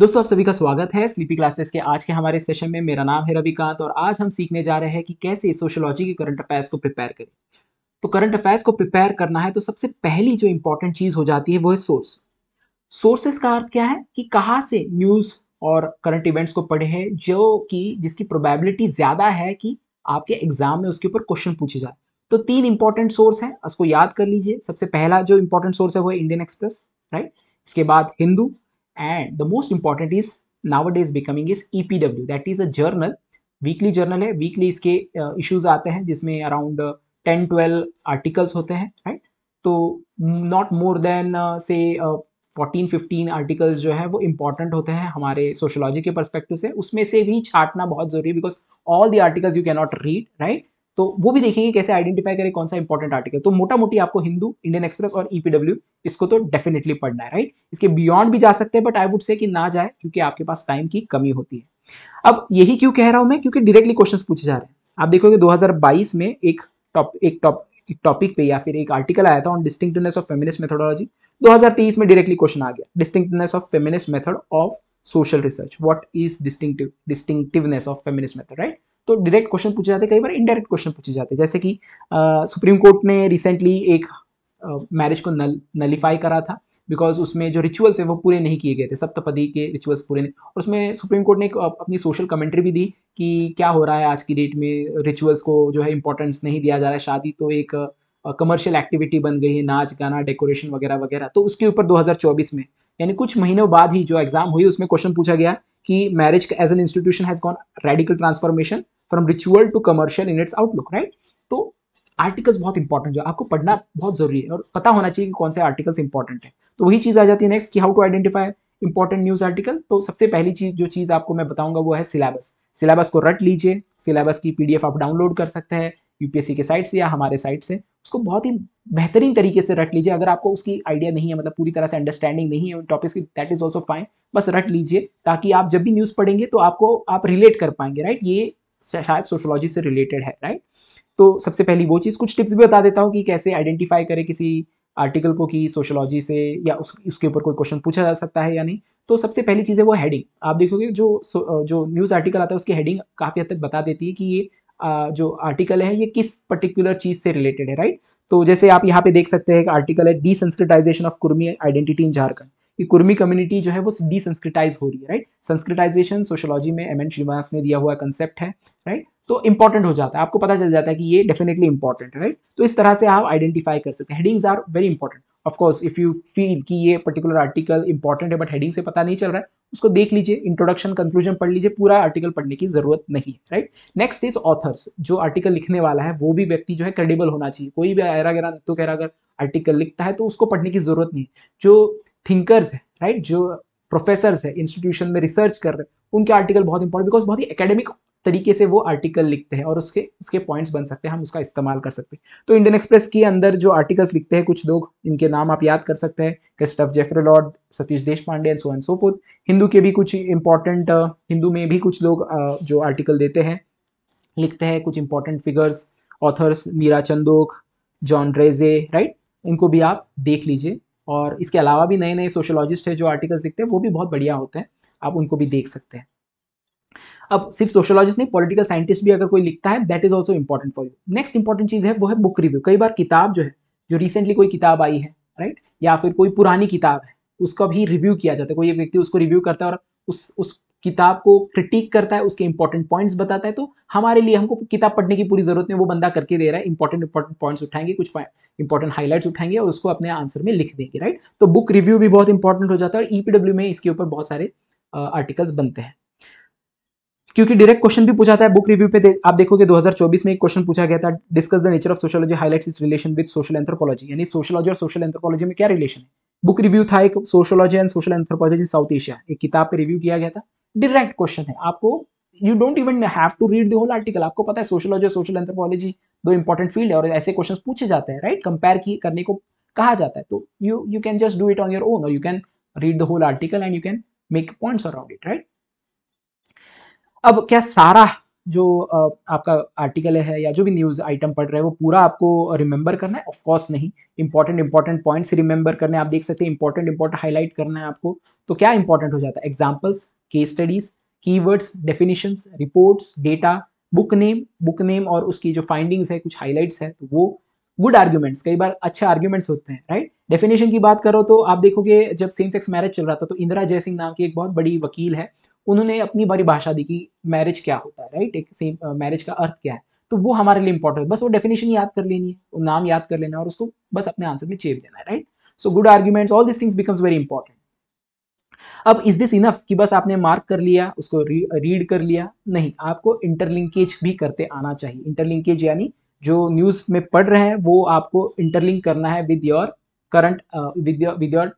दोस्तों आप सभी का स्वागत है स्लीपी क्लासेस के आज के हमारे सेशन में मेरा नाम है रविकांत और आज हम सीखने जा रहे हैं कि कैसे सोशोलॉजी के करंट अफेयर्स को प्रिपेयर करें तो करंट अफेयर्स को प्रिपेयर करना है तो सबसे पहली जो इंपॉर्टेंट चीज़ हो जाती है वो है सोर्स सोर्सेस का अर्थ क्या है कि कहाँ से न्यूज़ और करंट इवेंट्स को पढ़े हैं जो कि जिसकी प्रोबेबिलिटी ज़्यादा है कि आपके एग्जाम में उसके ऊपर क्वेश्चन पूछे जाए तो तीन इंपॉर्टेंट सोर्स है उसको याद कर लीजिए सबसे पहला जो इंपॉर्टेंट सोर्स है वो है इंडियन एक्सप्रेस राइट इसके बाद Hindu and the important is nowadays becoming is E P W that is a journal weekly journal है वीकली इसके इश्यूज uh, आते हैं जिसमें अराउंड टेन ट्वेल्व आर्टिकल्स होते हैं राइट तो नॉट मोर देन से फोर्टीन फिफ्टीन आर्टिकल्स जो है वो इंपॉर्टेंट होते हैं हमारे सोशोलॉजी के परस्पेक्टिव से उसमें से भी छाटना बहुत जरूरी है because all the articles you cannot read right तो वो भी देखेंगे कैसे आइडेंटिफाई करें कौन सा इंपॉर्टेंट आर्टिकल तो मोटा मोटी आपको हिंदू इंडियन एक्सप्रेस और ईपीडब्ल्यू e इसको तो डेफिनेटली पढ़ना है राइट इसके बियॉन्ड भी जा सकते हैं बट आई वुड से कि ना जाए क्योंकि आपके पास टाइम की कमी होती है अब यही क्यों कह रहा हूं मैं क्योंकि डायरेक्टली क्वेश्चन पूछे जा रहे हैं आप देखोगे दो में एक टॉप एक टॉप एक टॉपिक पे या फिर एक आर्टिकल आया था on distinctness of feminist methodology 2023 में डायरेक्टली क्वेश्चन आ गया distinctness of feminist method of social research what is distinctive distinctiveness of feminist method right तो डायरेक्ट क्वेश्चन पूछे जाते कई बार इनडायरेक्ट क्वेश्चन पूछे जाते जैसे कि सुप्रीम कोर्ट ने रिसेंटली एक मैरिज को नल नलीफाई करा था बिकॉज उसमें जो रिचुअल्स हैं वो पूरे नहीं किए गए थे सप्तपदी के रिचुअल्स पूरे नहीं और उसमें सुप्रीम कोर्ट ने अपनी सोशल कमेंट्री भी दी कि क्या हो रहा है आज की डेट में रिचुअल्स को जो है इंपॉर्टेंस नहीं दिया जा रहा है शादी तो एक कमर्शियल एक्टिविटी बन गई है नाच गाना डेकोरेशन वगैरह वगैरह तो उसके ऊपर 2024 में यानी कुछ महीनों बाद ही जो एग्जाम हुई उसमें क्वेश्चन पूछा गया कि marriage as an institution has gone radical transformation from ritual to commercial in its outlook right तो आर्टिकल्स बहुत इंपॉर्टेंट है आपको पढ़ना बहुत जरूरी है और पता होना चाहिए कि कौन से आर्टिकल्स इंपॉर्टेंट है तो वही चीज़ आ जाती है नेक्स्ट कि how to identify important news article तो सबसे पहली चीज़ जो चीज़ आपको मैं बताऊंगा वो है सिलेबस सिलेबस को रट लीजिए सिलेबस की पीडीएफ आप डाउनलोड कर सकते हैं यूपीएससी के साइट से या हमारे साइट से उसको बहुत ही बेहतरीन तरीके से रट लीजिए अगर आपको उसकी आइडिया नहीं है मतलब पूरी तरह से अंडरस्टैंडिंग नहीं है उन टॉपिक्स की दैट इज़ ऑल्सो फाइन बस रट लीजिए ताकि आप जब भी न्यूज़ पढ़ेंगे तो आपको आप रिलेट कर पाएंगे राइट ये शायद सोशोलॉजी से रिलेटेड है राइट तो सबसे पहली वो चीज़ कुछ टिप्स भी बता देता हूँ कि कैसे आइडेंटिफाई करें किसी आर्टिकल को कि सोशोलॉजी से या उस उसके ऊपर कोई क्वेश्चन पूछा जा सकता है या नहीं तो सबसे पहली चीज़ है वो हेडिंग आप देखोगे जो जो न्यूज़ आर्टिकल आता है उसकी हेडिंग काफ़ी हद तक बता देती है कि ये जो आर्टिकल है ये किस पर्टिकुलर चीज़ से रिलेटेड है राइट तो जैसे आप यहाँ पे देख सकते हैं एक आर्टिकल है de Sanskritisation of Kurmi identity in Jharkhand कि कुर्मी कम्युनिटी जो है वो डी संस्क्रिटाइज हो रही है राइट संस्कृटाइजेशन सोशोलॉजी में एम एन श्रीनिवास ने दिया हुआ कंसेप्ट है राइट तो इंपॉर्टेंट हो जाता है आपको पता चल जाता है कि ये डेफिनेटली इंपॉर्टेंट है राइट तो इस तरह से आप आइडेंटिफाई कर सकते हैं headings are very important of course if you feel कि ये पर्टिकुलर आर्टिकल इंपॉर्टेंट है बट हेडिंग से पता नहीं चल रहा है उसको देख लीजिए इंट्रोडक्शन कंक्लूजन पढ़ लीजिए पूरा आर्टिकल पढ़ने की जरूरत नहीं है राइट नेक्स्ट इज ऑथर्स जो आर्टिकल लिखने वाला है वो भी व्यक्ति जो है क्रेडिबल होना चाहिए कोई भी आयरा गिरा तो रहा अगर आर्टिकल लिखता है तो उसको पढ़ने की जरूरत नहीं जो थिंकर्स हैं राइट जो प्रोफेसर है इंस्टीट्यूशन में रिसर्च कर रहे हैं उनके आर्टिकल बहुत इंपॉर्टेंट बिकॉज बहुत ही एकेडमिक तरीके से वो आर्टिकल लिखते हैं और उसके उसके पॉइंट्स बन सकते हैं हम उसका इस्तेमाल कर सकते हैं तो इंडियन एक्सप्रेस के अंदर जो आर्टिकल्स लिखते हैं कुछ लोग इनके नाम आप याद कर सकते हैं क्रिस्टफ लॉर्ड Satish Deshpande and so and so forth Hindu के भी कुछ इंपॉर्टेंट हिंदू में भी कुछ लोग जो आर्टिकल देते हैं लिखते हैं कुछ important figures authors Meera Chandhoke Jean Dreze right इनको भी आप देख लीजिए और इसके अलावा भी नए नए सोशोलॉजिस्ट हैं जो आर्टिकल्स लिखते हैं वो भी बहुत बढ़िया होते हैं आप उनको भी देख सकते हैं अब सिर्फ सोशोलॉजिस्ट नहीं पॉलिटिकल साइंटिस्ट भी अगर कोई लिखता है that is also important for you next important चीज़ है वो है बुक रिव्यू कई बार किताब जो है जो रिसेंटली कोई किताब आई है राइट या फिर कोई पुरानी किताब है उसका भी रिव्यू किया जाता है कोई एक व्यक्ति उसको रिव्यू करता है और उस उस किताब को क्रिटिक करता है उसके इंपॉर्टेंट पॉइंट्स बताता है तो हमारे लिए हमको किताब पढ़ने की पूरी जरूरत नहीं वो बंदा करके दे रहा है इंपॉर्टेंट इंपॉर्टेंट पॉइंट्स उठाएंगे कुछ इंपॉर्टेंट हाईलाइट्स उठाएंगे और उसको अपने आंसर में लिख देंगे राइट तो बुक रिव्यू भी बहुत इंपॉर्टेंट हो जाता है और ईपीडब्ल्यू e में इसके ऊपर बहुत सारे आर्टिकल्स बनते हैं क्योंकि डायरेक्ट क्वेश्चन भी पूछा था बुक रिव्यू पे दे, आप देखोगे 2024 में एक क्वेश्चन पूछा गया था discuss the nature of sociology highlights is relation with social anthropology यानी सोशोलॉजी और सोशल एंथ्रोपोलॉजी में क्या रिलेशन है बुक रिव्यू था एक sociology and social anthropology in South Asia एक किताब पे रिव्यू किया गया था डायरेक्ट क्वेश्चन है आपको you don't even have to read the whole article आपको पता है सोशलॉजी और सोशल एंथ्रोपोलॉजी दो इंपॉर्टेंट फील्ड है और ऐसे क्वेश्चन पूछे जाते हैं राइट कंपेयर की करने को कहा जाता है तो you you can just do it on your own और you can read the whole article and you can make points around it right अब क्या सारा जो आपका आर्टिकल है या जो भी न्यूज़ आइटम पढ़ रहे हैं वो पूरा आपको रिमेंबर करना है ऑफकोर्स नहीं इंपॉर्टेंट इंपॉर्टेंट पॉइंट्स रिमेंबर है आप देख सकते हैं इंपॉर्टेंट इंपॉर्टेंट हाईलाइट करना है आपको तो क्या इंपॉर्टेंट हो जाता है examples case studies keywords definitions reports data book name book name और उसकी जो फाइंडिंग्स है कुछ हाईलाइट्स है तो वो गुड आर्ग्यूमेंट्स कई बार अच्छे आर्ग्यूमेंट्स होते हैं राइट डेफिनेशन की बात करो तो आप देखोगे जब सेक्स मैरिज चल रहा था तो इंदिरा जयसिंह नाम की एक बहुत बड़ी वकील है उन्होंने अपनी भाषा दी कि मैरिज क्या होता है राइट एक सेम मैरिज uh, का अर्थ क्या है तो वो हमारे लिए इंपॉर्टेंट है बस वो डेफिनेशन याद कर लेनी है वो नाम याद कर लेना है और उसको बस अपने आंसर में चेप देना है right so good arguments all this things becomes very important अब इज दिस इनफ कि बस आपने मार्क कर लिया उसको रीड uh, कर लिया नहीं आपको इंटरलिंकेज भी करते आना चाहिए इंटरलिंकेज यानी जो न्यूज़ में पढ़ रहे हैं वो आपको इंटरलिंक करना है with your current with your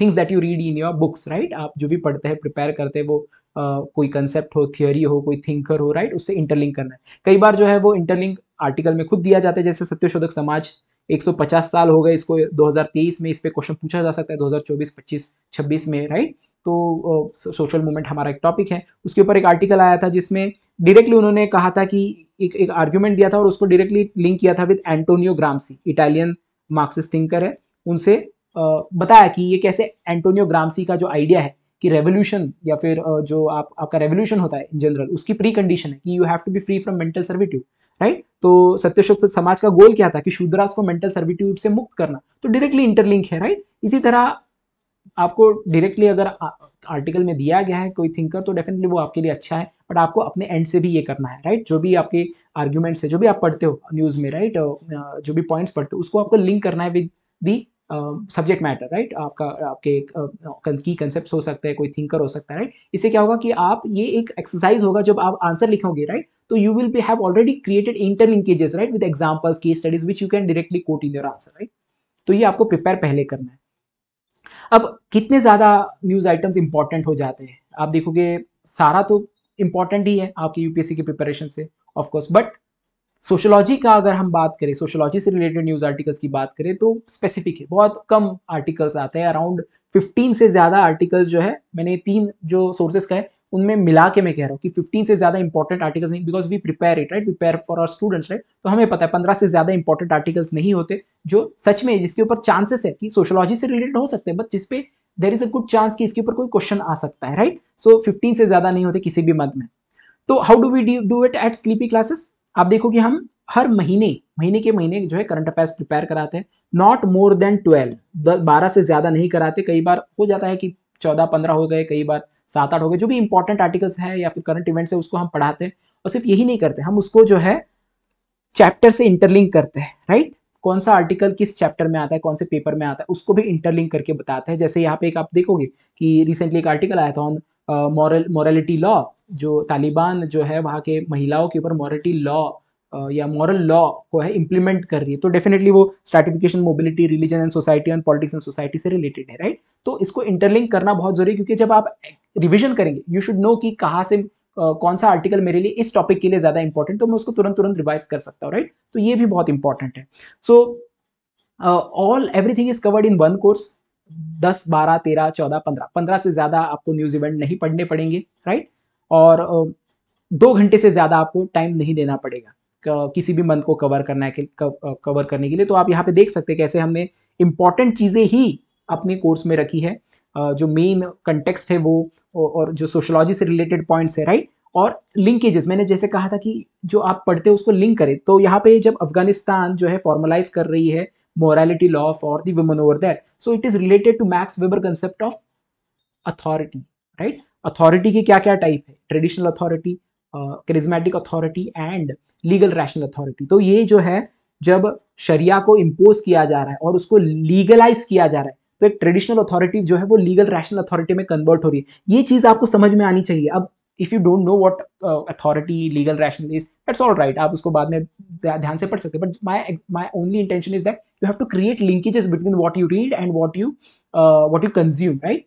things that you read in your books right आप जो भी पढ़ते हैं प्रिपेयर करते हैं वो Uh, कोई कंसेप्ट हो थियोरी हो कोई थिंकर हो राइट उससे इंटरलिंक करना है कई बार जो है वो इंटरलिंक आर्टिकल में खुद दिया जाता है जैसे सत्यशोधक समाज 150 साल हो गए इसको 2023 में इस पर क्वेश्चन पूछा जा सकता है 2024 25 26 में राइट तो सोशल uh, मूवमेंट हमारा एक टॉपिक है उसके ऊपर एक आर्टिकल आया था जिसमें डायरेक्टली उन्होंने कहा था कि एक एक आर्ग्यूमेंट दिया था और उसको डायरेक्टली लिंक किया था with Antonio Gramsci Italian Marxist thinker है उनसे बताया कि ये कैसे एंटोनियो ग्रामसी का जो आइडिया है कि रेवोल्यूशन या फिर जो आप आपका रेवोल्यूशन होता है इन जनरल उसकी प्री कंडीशन है कि you have to be free from mental servitude right तो सत्यशुक्त समाज का गोल क्या था कि शूद्रास को मेंटल सर्विट्यूड से मुक्त करना तो डायरेक्टली इंटरलिंक है राइट इसी तरह आपको डायरेक्टली अगर आर्टिकल में दिया गया है कोई थिंकर तो डेफिनेटली वो आपके लिए अच्छा है बट आपको अपने एंड से भी ये करना है राइट जो भी आपके आर्ग्यूमेंट्स है जो भी आप पढ़ते हो न्यूज़ में राइट जो भी पॉइंट्स पढ़ते हो उसको आपको लिंक करना है with the subject matter right आपका आपके की कंसेप्ट हो सकते हैं कोई थिंकर हो सकता है राइट इससे क्या होगा कि आप ये एक एक्सरसाइज होगा जब आप आंसर लिखोगे राइट तो you will be have already created interlinkages right with examples की studies which you can directly quote in your answer right तो ये आपको प्रिपेयर पहले करना है अब कितने ज़्यादा न्यूज़ आइटम्स इंपॉर्टेंट हो जाते हैं आप देखोगे सारा तो इम्पॉर्टेंट ही है आपके यूपीएससी की प्रिपरेशन से ऑफकोर्स बट सोशोलॉजी का अगर हम बात करें सोशोलॉजी से रिलेटेड न्यूज़ आर्टिकल्स की बात करें तो स्पेसिफिक है बहुत कम आर्टिकल्स आते हैं अराउंड 15 से ज़्यादा आर्टिकल्स जो है मैंने तीन जो सोर्सेज का है उनमें मिला के मैं कह रहा हूँ कि 15 से ज़्यादा इंपॉर्टेंट आर्टिकल्स नहीं because we prepare it right prepare for our students right तो हमें पता है पंद्रह से ज़्यादा इंपॉर्टेंट आर्टिकल्स नहीं होते जो सच में जिसके ऊपर चांसेस है कि सोशोलॉजी से रिलेटेड हो सकते हैं बट जिसपे there is a good chance कि इसके ऊपर कोई क्वेश्चन आ सकता है राइट सो फिफ्टीन से ज़्यादा नहीं होते किसी भी मद में तो how do we do it at Sleepy Classes आप देखो कि हम हर महीने महीने के महीने जो है करंट अफेयर्स प्रिपेयर कराते हैं नॉट मोर देन ट्वेल्व बारह से ज़्यादा नहीं कराते कई बार हो जाता है कि चौदह पंद्रह हो गए कई बार सात आठ हो गए जो भी इंपॉर्टेंट आर्टिकल्स है या फिर करंट इवेंट्स है उसको हम पढ़ाते हैं और सिर्फ यही नहीं करते हम उसको जो है चैप्टर से इंटरलिंक करते हैं राइट कौन सा आर्टिकल किस चैप्टर में आता है कौन से पेपर में आता है उसको भी इंटरलिंक करके बताते हैं जैसे यहाँ पे एक आप देखोगे कि रिसेंटली एक आर्टिकल आया था ऑन मॉरल मॉरलिटी लॉ जो तालिबान जो है वहाँ के महिलाओं के ऊपर मॉरिटी लॉ या मॉरल लॉ को है इम्प्लीमेंट कर रही है तो डेफिनेटली वो stratification mobility religion and society and politics and society से रिलेटेड है राइट तो इसको इंटरलिंक करना बहुत जरूरी क्योंकि जब आप रिविजन करेंगे यू शुड नो कि कहाँ से कौन सा आर्टिकल मेरे लिए इस टॉपिक के लिए ज़्यादा इंपॉर्टेंट तो मैं उसको तुरंत तुरंत रिवाइज कर सकता हूँ राइट तो ये भी बहुत इंपॉर्टेंट है so all everything is covered in one course दस बारह तेरह चौदह पंद्रह पंद्रह से ज़्यादा आपको न्यूज़ इवेंट नहीं पढ़ने पड़ेंगे राइट right? और दो घंटे से ज़्यादा आपको टाइम नहीं देना पड़ेगा किसी भी मंथ को कवर करना है कवर करने के लिए तो आप यहाँ पे देख सकते हैं कैसे हमने इम्पॉर्टेंट चीज़ें ही अपने कोर्स में रखी है जो मेन कंटेक्सट है वो और जो सोशोलॉजी से रिलेटेड पॉइंट्स है राइट और लिंकेजेस मैंने जैसे कहा था कि जो आप पढ़ते हो उसको लिंक करें तो यहाँ पे जब अफगानिस्तान जो है फॉर्मलाइज कर रही है morality law for the woman over that so it is related to Max Weber concept of authority right authority की क्या क्या टाइप है traditional authority charismatic authority and legal rational authority तो ये जो है जब शरिया को इम्पोज किया जा रहा है और उसको लीगलाइज किया जा रहा है तो एक ट्रेडिशनल अथॉरिटी जो है वो लीगल रैशनल अथॉरिटी में कन्वर्ट हो रही है ये चीज़ आपको समझ में आनी चाहिए अब if you don't know what authority legal rational is it's all right आप उसको बाद में ध्यान से पढ़ सकते but my my only intention is that you have to create linkages between what you read and what you what you consume right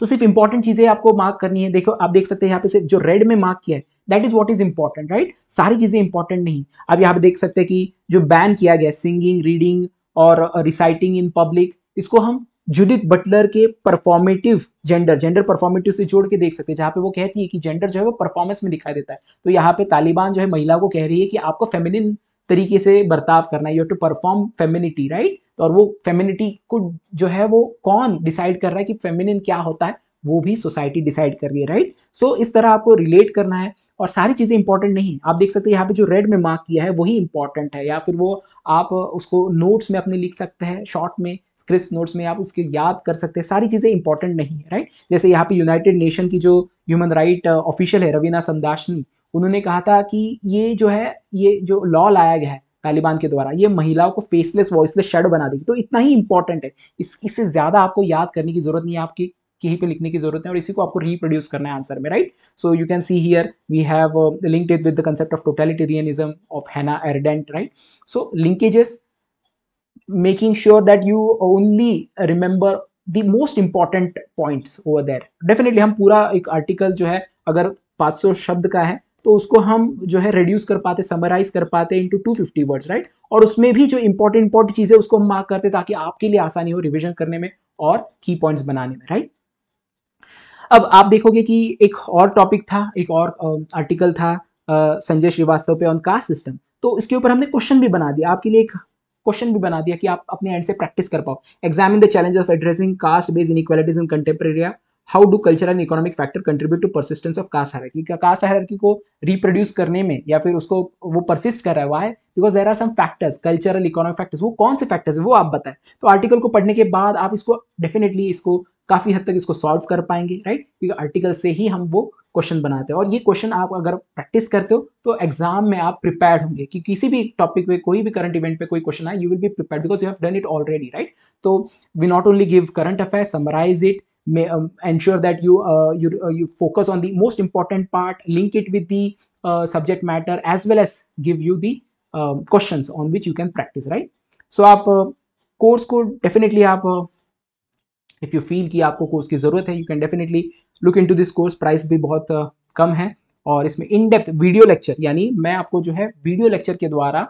तो सिर्फ इंपॉर्टेंट चीजें आपको मार्क करनी है देखो आप देख सकते हैं यहाँ पे सिर्फ जो रेड में मार्क किया है that is what is important right सारी चीजें इंपॉर्टेंट नहीं अब यहाँ पे देख सकते हैं कि जो बैन किया गया सिंगिंग रीडिंग और रिसाइटिंग इन पब्लिक इसको हम जुडिथ बटलर के परफॉर्मेटिव जेंडर जेंडर परफॉर्मेटिव से जोड़ के देख सकते हैं जहाँ पे वो कहती है कि जेंडर जो है वो परफॉर्मेंस में दिखाई देता है तो यहाँ पे तालिबान जो है महिला को कह रही है कि आपको फेमिनिन तरीके से बर्ताव करना you to perform femininity right और वो फेमिनिटी को जो है वो कौन डिसाइड कर रहा है कि फेमिनिन क्या होता है वो भी सोसाइटी डिसाइड कर रही है राइट सो इस तरह आपको रिलेट करना है और सारी चीज़ें इंपॉर्टेंट नहीं आप देख सकते हैं यहाँ पे जो रेड में मार्क किया है वही इंपॉर्टेंट है या फिर वो आप उसको नोट्स में अपने लिख सकते हैं शॉर्ट में क्रिस्प नोट्स में आप उसके याद कर सकते हैं सारी चीज़ें इंपॉर्टेंट नहीं है राइट जैसे यहाँ पे यूनाइटेड नेशन की जो ह्यूमन राइट ऑफिशियल है रवीना समदाशनी उन्होंने कहा था कि ये जो है ये जो लॉ लाया गया है तालिबान के द्वारा ये महिलाओं को फेसलेस वॉइसलेस शर्ट बना देगी तो इतना ही इंपॉर्टेंट है इस इससे ज़्यादा आपको याद करने की ज़रूरत नहीं है आपकी कहीं पे लिखने की जरूरत है और इसी को आपको रिप्रोड्यूस करना है आंसर में right so you can see here we have linked it with the concept of totalitarianism of Hannah Arendt right so linkages making sure that you only remember the most important points over there definitely हम पूरा एक article जो है अगर 500 शब्द का है तो उसको हम जो है रिड्यूस कर पाते समराइज कर पाते into two fifty words right और उसमें भी जो इंपॉर्टेंट इंपॉर्टेंट चीज़ें उसको हम मार्क करते ताकि आपके लिए आसानी हो रिविजन करने में और की पॉइंट्स बनाने में राइट अब आप देखोगे कि एक और टॉपिक था एक और आर्टिकल था संजय श्रीवास्तव पे ऑन कास्ट सिस्टम तो इसके ऊपर हमने क्वेश्चन भी बना दिया आपके लिए एक क्वेश्चन भी बना दिया कि आप अपने एंड से प्रैक्टिस कर पाओ examine the challenge of addressing caste based inequalities in contemporary India how do culture and economic factor contribute to persistence of caste hierarchy caste hierarchy को रिप्रोड्यूस करने में या फिर उसको वो परसिस्ट कर रहा है why because there are some factors cultural economic factors वो कौन से फैक्टर्स है वो आप बताएं तो आर्टिकल को पढ़ने के बाद आप इसको डेफिनेटली इसको काफ़ी हद तक इसको सॉल्व कर पाएंगे राइट क्योंकि आर्टिकल से ही हम वो क्वेश्चन बनाते हैं और ये क्वेश्चन आप अगर प्रैक्टिस करते हो तो एग्जाम में आप प्रिपेयर होंगे कि किसी भी टॉपिक पे कोई भी करंट इवेंट पे कोई क्वेश्चन आए you will be prepare because you have done it already right तो we not only give current affair summarize it may, um, ensure that you uh, you uh, you focus on the most important part link it with the uh, subject matter as well as give you the um, questions on which you can practice right so uh, course आप definitely को uh, if you feel ki aapko course ki zarurat hai you can definitely look into this course price bhi bahut uh, kam hai और इसमें in depth video lecture यानी मैं आपको जो है video lecture के द्वारा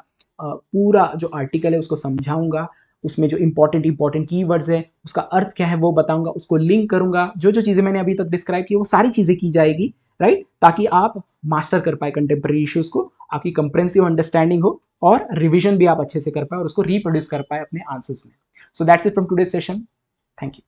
पूरा जो आर्टिकल है उसको समझाऊंगा उसमें जो इंपॉर्टेंट इंपॉर्टेंट की वर्ड्स है उसका अर्थ क्या है वो बताऊंगा उसको लिंक करूंगा जो जो चीज़ें मैंने अभी तक डिस्क्राइब की वो सारी चीज़ें की जाएगी राइट ताकि आप मास्टर कर पाए कंटेम्प्रेरी इश्यूज़ को आपकी कंप्रेंसिव अंडरस्टैंडिंग हो और रिविजन भी आप अच्छे से कर पाए और उसको रिप्रोड्यूस कर पाए अपने आंसर्स में so that's it from today session thank you